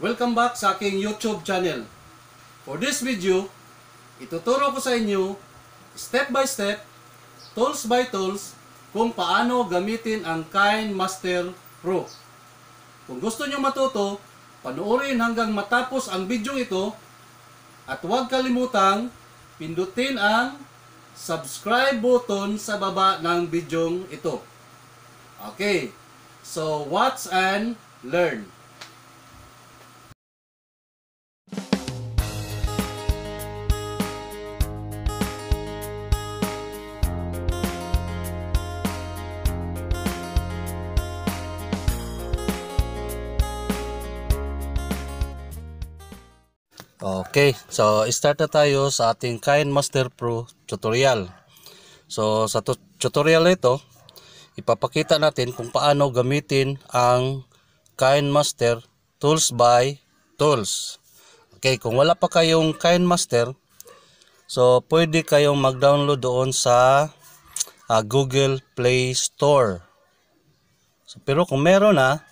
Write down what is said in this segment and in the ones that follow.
Welcome back sa aking YouTube channel. For this video, ituturo ko sa inyo step by step, tools by tools, kung paano gamitin ang Kind Master Pro. Kung gusto nyo matuto, panoorin hanggang matapos ang video ito at huwag kalimutang pindutin ang subscribe button sa baba ng video ito. Okay, so watch and learn. Okay, so start na tayo sa ating Kain Master Pro tutorial. So sa tu tutorial ito, ipapakita natin kung paano gamitin ang Kain Master Tools by Tools. Okay, kung wala pa kayong Kain Master, so pwede kayong mag-download doon sa uh, Google Play Store. So, pero kung meron na,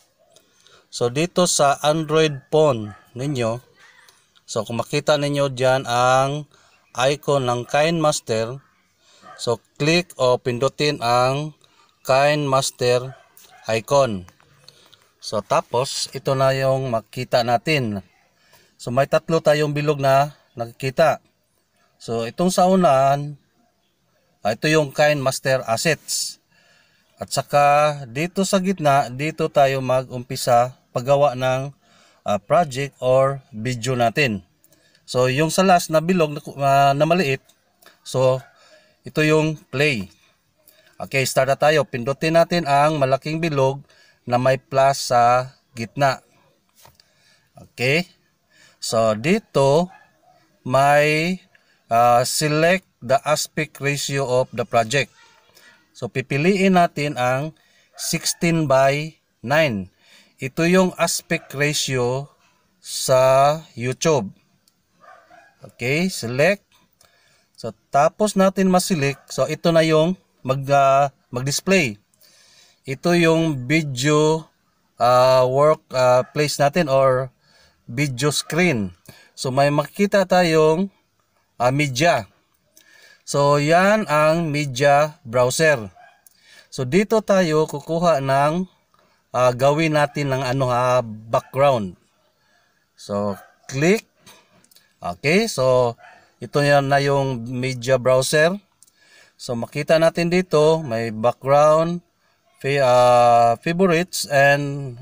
so dito sa Android phone ninyo, So kung makita ninyo dyan ang icon ng Kind Master, so click o pindutin ang Kind Master icon. So tapos ito na yung makita natin. So may tatlo tayong bilog na nakikita. So itong sa unahan, ah, ito yung Kind Master Assets. At saka dito sa gitna, dito tayo mag-umpisa paggawa ng uh, project or video natin. So yung sa last na bilog uh, na maliit, so ito yung play. Okay, start na tayo. Pindutin natin ang malaking bilog na may plus sa gitna. Okay. So dito may uh, select the aspect ratio of the project. So pipiliin natin ang 16 by 9. Ito yung aspect ratio sa YouTube. Okay, select. So, tapos natin ma-select. So, ito na yung mag, uh, mag-display. Ito yung video uh, work uh, place natin or video screen. So, may makikita tayong uh, media. So, yan ang media browser. So, dito tayo kukuha ng uh, gawin natin ng ano ha, background. So, click. Okay, so ito na yung media browser. So, makita natin dito, may background, uh, favorites, and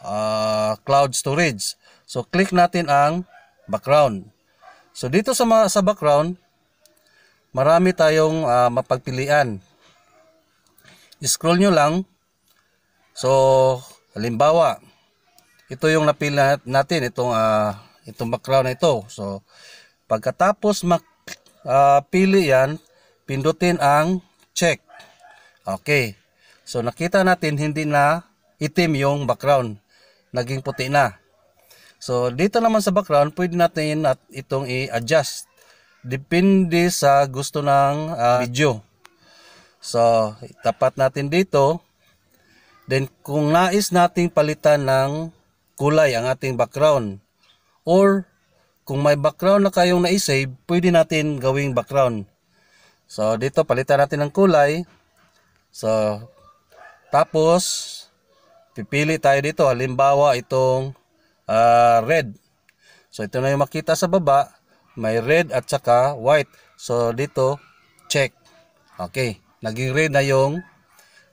uh, cloud storage. So, click natin ang background. So, dito sa, sa background, marami tayong uh, mapagpilian. Scroll nyo lang. So, halimbawa, ito yung napili natin, itong, uh, itong background na ito. So, pagkatapos makpili ah, uh, yan, pindutin ang check. Okay. So, nakita natin hindi na itim yung background. Naging puti na. So, dito naman sa background, pwede natin at itong i-adjust. Depende sa gusto ng uh, video. So, tapat natin dito. Then kung nais nating palitan ng kulay ang ating background or kung may background na kayong na-save, pwede natin gawing background. So dito palitan natin ng kulay. So tapos pipili tayo dito halimbawa itong uh, red. So ito na yung makita sa baba, may red at saka white. So dito check. Okay, naging red na yung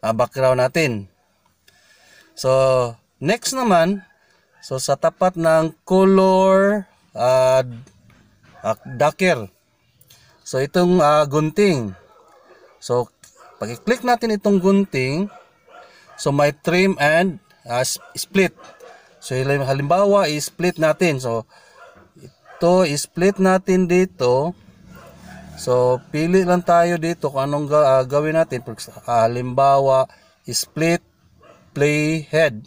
uh, background natin. So, next naman, so sa tapat ng color at ah, uh, ah, dacker. So, itong uh, gunting. So, pag-click natin itong gunting, so may trim and uh, split. So, halimbawa, i-split natin. So, ito, i-split natin dito. So, pili lang tayo dito kung anong ga uh, gawin natin. For, uh, halimbawa, split playhead.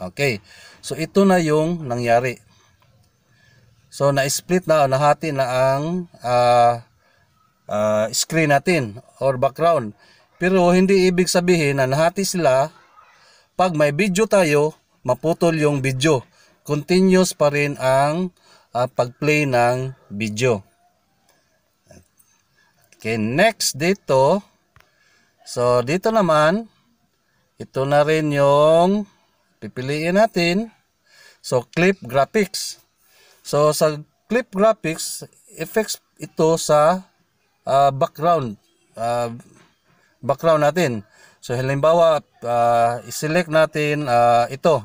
Okay. So ito na yung nangyari. So na-split na, nahati na ang uh, uh, screen natin or background. Pero hindi ibig sabihin na nahati sila. Pag may video tayo, maputol yung video. Continuous pa rin ang uh, pag-play ng video. Okay, next dito. So dito naman, ito na rin yung pipiliin natin. So, clip graphics. So, sa clip graphics, effects ito sa uh, background. Uh, background natin. So, halimbawa, uh, i-select natin uh, ito.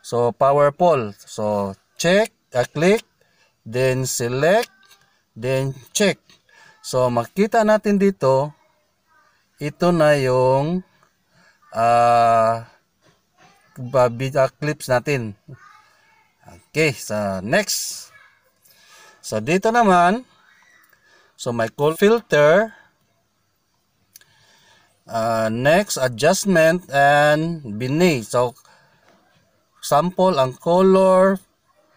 So, powerful. So, check, uh, click, then select, then check. So, makita natin dito, ito na yung uh, ah, beta clips natin. Okay, so next. So dito naman, so my cool filter, uh, next adjustment and binay. So sample ang color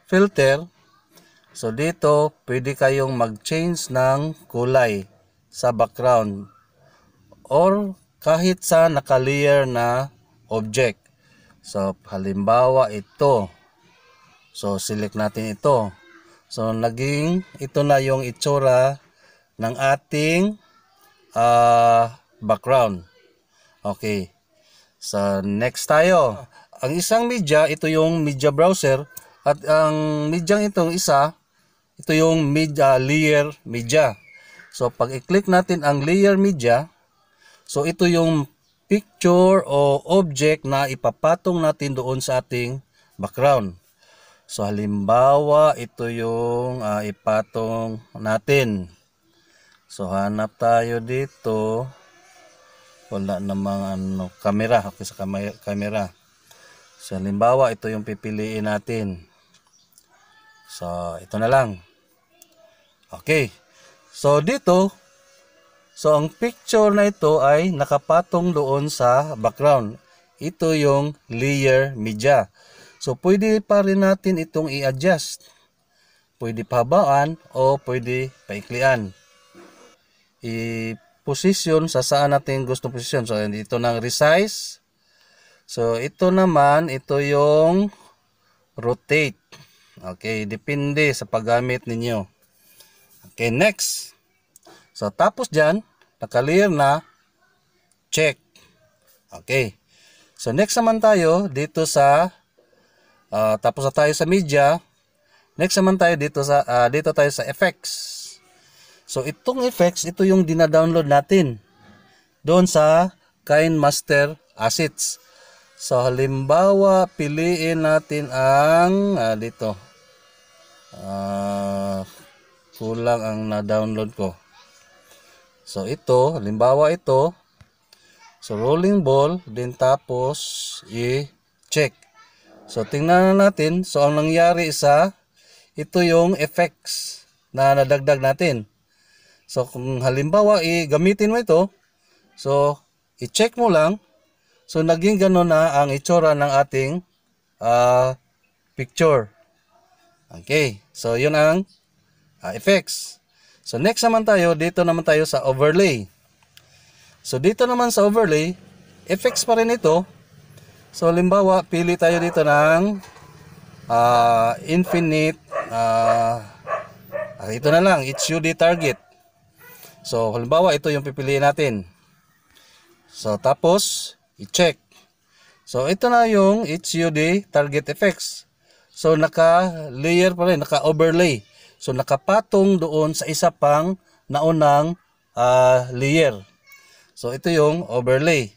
filter. So dito, pwede kayong mag-change ng kulay sa background or kahit sa nakalayer na object. So, halimbawa ito. So, select natin ito. So, naging ito na yung itsura ng ating uh, background. Okay. So, next tayo. Ang isang media, ito yung media browser. At ang media itong isa, ito yung media, layer media. So, pag i-click natin ang layer media, So ito yung picture o object na ipapatong natin doon sa ating background. So halimbawa ito yung uh, ipatong natin. So hanap tayo dito. Wala namang ano, camera. Okay sa camera. So halimbawa ito yung pipiliin natin. So ito na lang. Okay. So dito So, ang picture na ito ay nakapatong doon sa background. Ito yung layer media. So, pwede pa rin natin itong i-adjust. Pwede pahabaan o pwede paiklian. I-position sa saan natin gusto position. So, dito ng resize. So, ito naman, ito yung rotate. Okay, depende sa paggamit ninyo. Okay, next. So, tapos dyan, naka-clear na, check. Okay. So, next naman tayo dito sa, uh, tapos na tayo sa media. Next naman tayo dito sa, uh, dito tayo sa effects. So, itong effects, ito yung dinadownload natin. Doon sa Kind Master Assets. So, halimbawa, piliin natin ang, uh, dito, uh, kulang ang na-download ko. So ito, halimbawa ito. So rolling ball, din tapos i-check. So tingnan na natin. So ang nangyari sa ito yung effects na nadagdag natin. So kung halimbawa i-gamitin mo ito, so i-check mo lang. So naging ganun na ang itsura ng ating uh, picture. Okay. So yun ang uh, effects. So next naman tayo, dito naman tayo sa overlay. So dito naman sa overlay, effects pa rin ito. So halimbawa, pili tayo dito ng uh, infinite uh, ito na lang, it's HUD target. So halimbawa, ito yung pipiliin natin. So tapos, i-check. So ito na yung HUD target effects. So naka-layer pa rin, naka-overlay. So nakapatong doon sa isa pang naunang uh, layer. So ito yung overlay.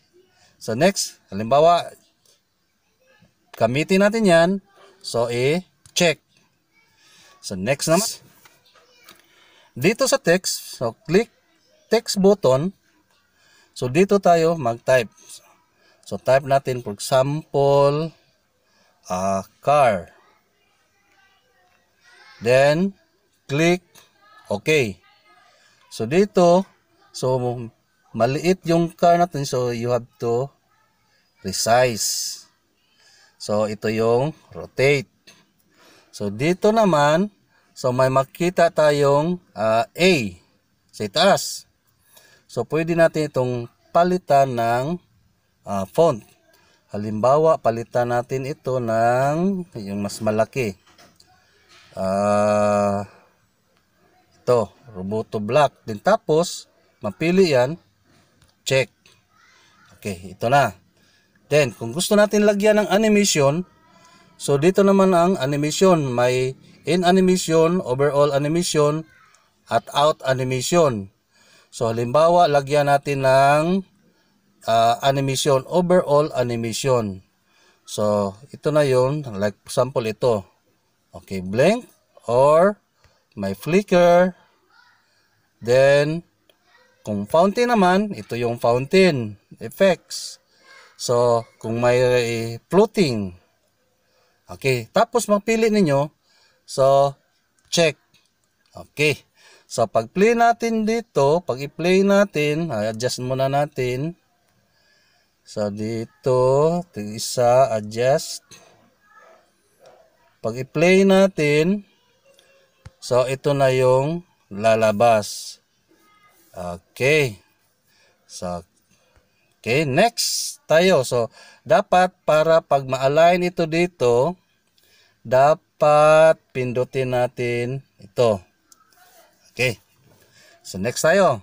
So next, halimbawa, gamitin natin yan. So i-check. So next naman. Dito sa text, so click text button. So dito tayo mag-type. So type natin for example, uh, car. Then, Click. Okay. So, dito, so, maliit yung car natin. So, you have to resize. So, ito yung rotate. So, dito naman, so may makita tayong uh, A sa itaas. So, pwede natin itong palitan ng uh, font. Halimbawa, palitan natin ito ng yung mas malaki. Ah... Uh, to Roboto Black. Then tapos, mapili yan, check. Okay, ito na. Then, kung gusto natin lagyan ng animation, so dito naman ang animation. May in animation, overall animation, at out animation. So halimbawa, lagyan natin ng uh, animation, overall animation. So, ito na yon Like, sample ito. Okay, blank or may flicker. Then, kung fountain naman, ito yung fountain effects. So, kung may floating. Okay, tapos magpili ninyo. So, check. Okay. So, pag-play natin dito, pag i-play natin, adjust muna natin. So, dito, isa, adjust. Pag i-play natin, So, ito na yung lalabas. Okay. So, okay. Next tayo. So, dapat para pag ma-align ito dito, dapat pindutin natin ito. Okay. So, next tayo.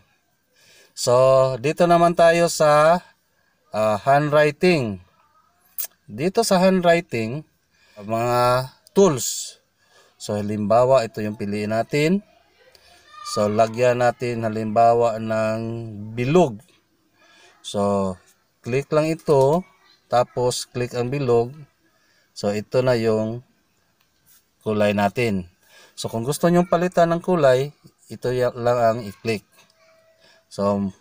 So, dito naman tayo sa uh, handwriting. Dito sa handwriting, mga tools. So halimbawa ito yung piliin natin. So lagyan natin halimbawa ng bilog. So click lang ito tapos click ang bilog. So ito na yung kulay natin. So kung gusto nyo palitan ng kulay, ito lang ang i-click. So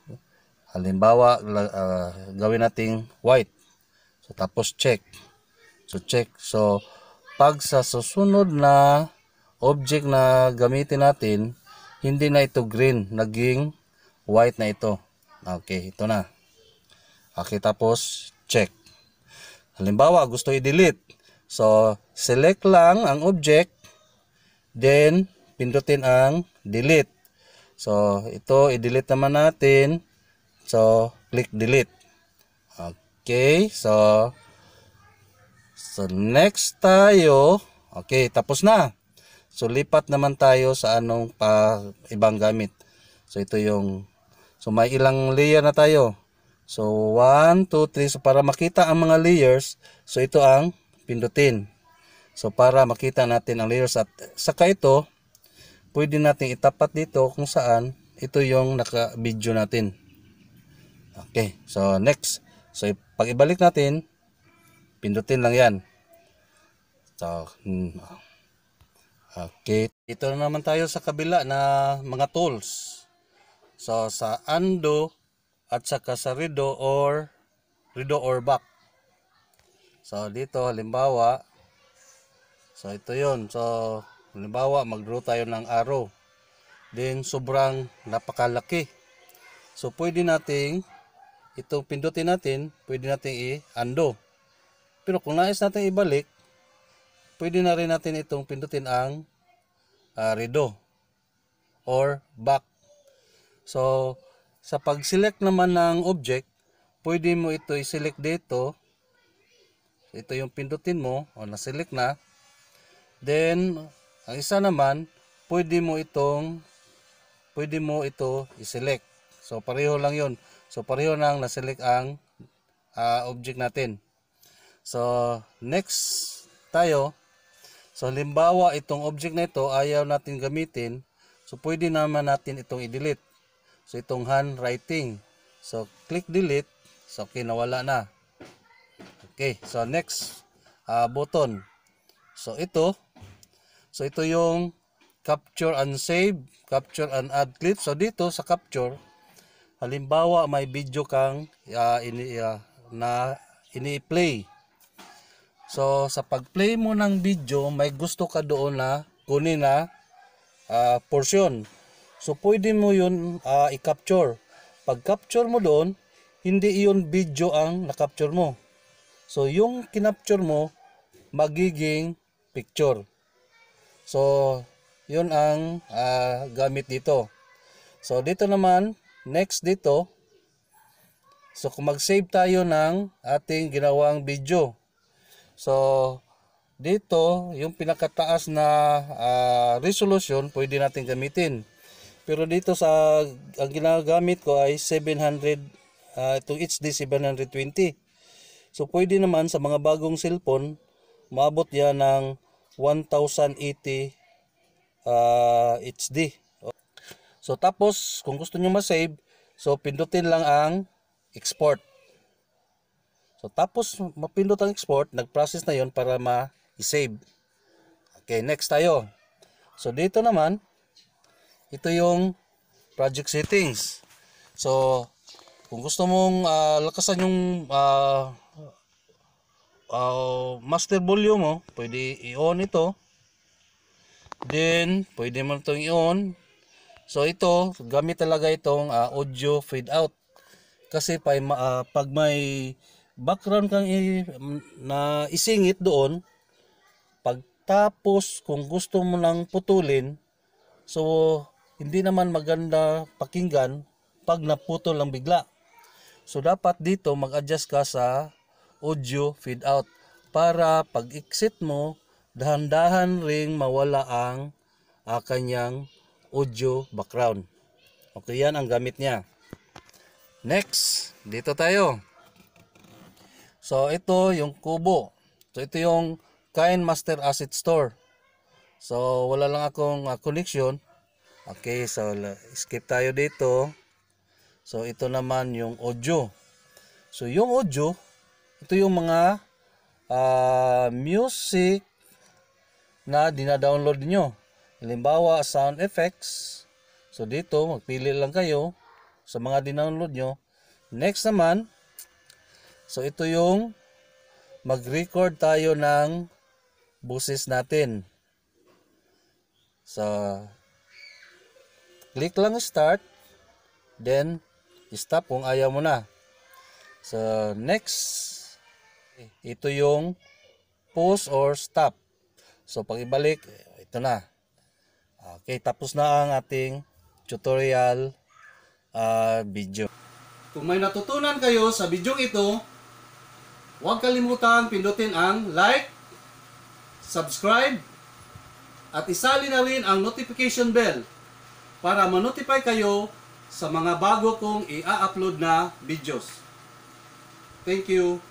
halimbawa uh, gawin nating white. So tapos check. So check. So pag sa susunod na object na gamitin natin, hindi na ito green, naging white na ito. Okay, ito na. Okay, tapos check. Halimbawa, gusto i-delete. So, select lang ang object, then pindutin ang delete. So, ito i-delete naman natin. So, click delete. Okay, so So next tayo, okay, tapos na. So lipat naman tayo sa anong pa ibang gamit. So ito yung So may ilang layer na tayo. So 1 2 3 so para makita ang mga layers, so ito ang pindutin. So para makita natin ang layers at saka ito pwede nating itapat dito kung saan ito yung naka-video natin. Okay, so next. So pag ibalik natin, pindutin lang yan so, hmm. okay dito naman tayo sa kabila na mga tools so sa undo at saka sa redo or redo or back so dito halimbawa so ito yon so halimbawa mag draw tayo ng arrow then sobrang napakalaki so pwede nating itong pindutin natin pwede nating i-undo pero kung nais natin ibalik, pwede na rin natin itong pindutin ang uh, redo or back. So, sa pag-select naman ng object, pwede mo ito i-select dito. Ito yung pindutin mo, o na-select na. Then, ang isa naman, pwede mo itong pwede mo ito i-select. So, pareho lang yon So, pareho lang na-select ang uh, object natin. So, next tayo. So, halimbawa, itong object na ito, ayaw natin gamitin. So, pwede naman natin itong i-delete. So, itong handwriting. So, click delete. So, okay, nawala na. Okay, so next uh, button. So, ito. So, ito yung capture and save, capture and add clip. So, dito sa capture, halimbawa may video kang uh, ini, uh, na ini-play. So sa pag-play mo ng video, may gusto ka doon na kunin na uh, ah, portion. So pwede mo yun uh, i-capture. Pag-capture mo doon, hindi yun video ang na-capture mo. So yung kinapture mo, magiging picture. So yun ang uh, gamit dito. So dito naman, next dito, so kung mag-save tayo ng ating ginawang video. So, dito, yung pinakataas na uh, resolution, pwede natin gamitin. Pero dito sa, ang ginagamit ko ay 700, uh, itong HD 720. So, pwede naman sa mga bagong cellphone, maabot yan ng 1080 uh, HD. So, tapos, kung gusto nyo ma-save, so, pindutin lang ang export. So tapos mapindot ang export, nag-process na yon para ma-save. Okay, next tayo. So dito naman, ito yung project settings. So kung gusto mong uh, lakasan yung uh, uh, master volume mo, pwede i-on ito. Then, pwede mo itong i-on. So ito, gamit talaga itong uh, audio fade out. Kasi pa, uh, pag may background kang i, na isingit doon pagtapos kung gusto mo lang putulin so hindi naman maganda pakinggan pag naputol lang bigla so dapat dito mag-adjust ka sa audio feed out para pag exit mo dahan-dahan ring mawala ang uh, kanyang audio background okay yan ang gamit niya next dito tayo So ito yung kubo. So ito yung Kain Master Asset Store. So wala lang akong uh, connection. Okay, so skip tayo dito. So ito naman yung audio. So yung audio, ito yung mga uh, music na dina-download nyo. Halimbawa, sound effects. So dito, magpili lang kayo sa mga dinownload nyo. Next naman, So ito yung mag-record tayo ng buses natin. So click lang start then stop kung ayaw mo na. So next ito yung pause or stop. So pag ibalik ito na. Okay, tapos na ang ating tutorial uh, video. Kung may natutunan kayo sa video ito, Huwag kalimutan pindutin ang like, subscribe, at isali na rin ang notification bell para manotify kayo sa mga bago kong i-upload na videos. Thank you.